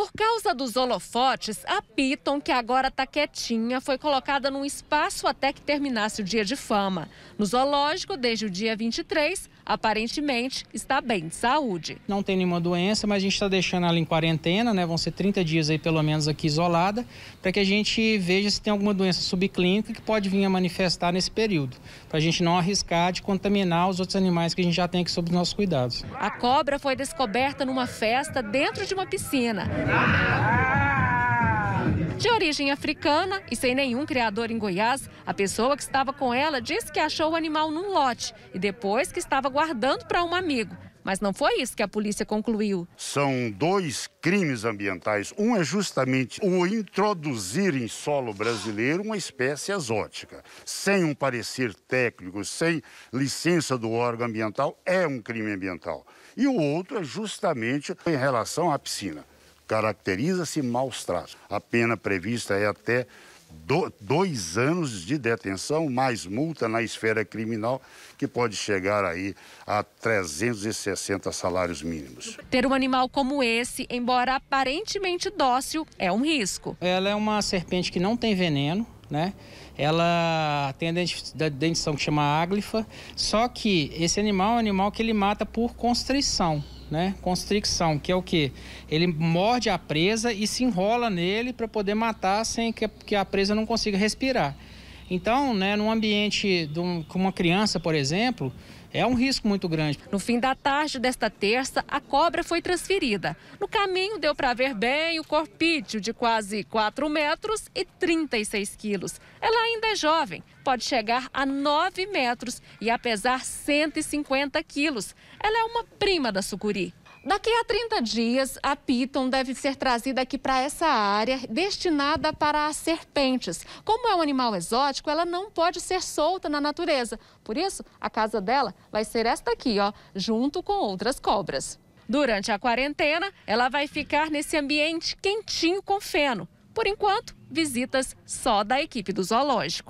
Por causa dos holofotes, a Piton, que agora está quietinha, foi colocada num espaço até que terminasse o dia de fama. No zoológico, desde o dia 23, aparentemente está bem de saúde. Não tem nenhuma doença, mas a gente está deixando ela em quarentena, né? Vão ser 30 dias aí pelo menos aqui isolada, para que a gente veja se tem alguma doença subclínica que pode vir a manifestar nesse período, para a gente não arriscar de contaminar os outros animais que a gente já tem aqui sob os nossos cuidados. A cobra foi descoberta numa festa dentro de uma piscina. Ah! De origem africana e sem nenhum criador em Goiás, a pessoa que estava com ela disse que achou o animal num lote e depois que estava guardando para um amigo. Mas não foi isso que a polícia concluiu. São dois crimes ambientais. Um é justamente o introduzir em solo brasileiro uma espécie exótica. Sem um parecer técnico, sem licença do órgão ambiental, é um crime ambiental. E o outro é justamente em relação à piscina caracteriza-se maus tratos. A pena prevista é até do, dois anos de detenção, mais multa na esfera criminal, que pode chegar aí a 360 salários mínimos. Ter um animal como esse, embora aparentemente dócil, é um risco. Ela é uma serpente que não tem veneno, né? Ela tem a dentição que chama áglifa, só que esse animal é um animal que ele mata por constrição né? Constricção, que é o que? Ele morde a presa e se enrola nele para poder matar sem que, que a presa não consiga respirar. Então, né, num ambiente um, com uma criança, por exemplo, é um risco muito grande. No fim da tarde desta terça, a cobra foi transferida. No caminho deu para ver bem o corpídeo de quase 4 metros e 36 quilos. Ela ainda é jovem, pode chegar a 9 metros e a pesar 150 quilos. Ela é uma prima da sucuri. Daqui a 30 dias, a Piton deve ser trazida aqui para essa área destinada para as serpentes. Como é um animal exótico, ela não pode ser solta na natureza. Por isso, a casa dela vai ser esta aqui, ó, junto com outras cobras. Durante a quarentena, ela vai ficar nesse ambiente quentinho com feno. Por enquanto, visitas só da equipe do zoológico.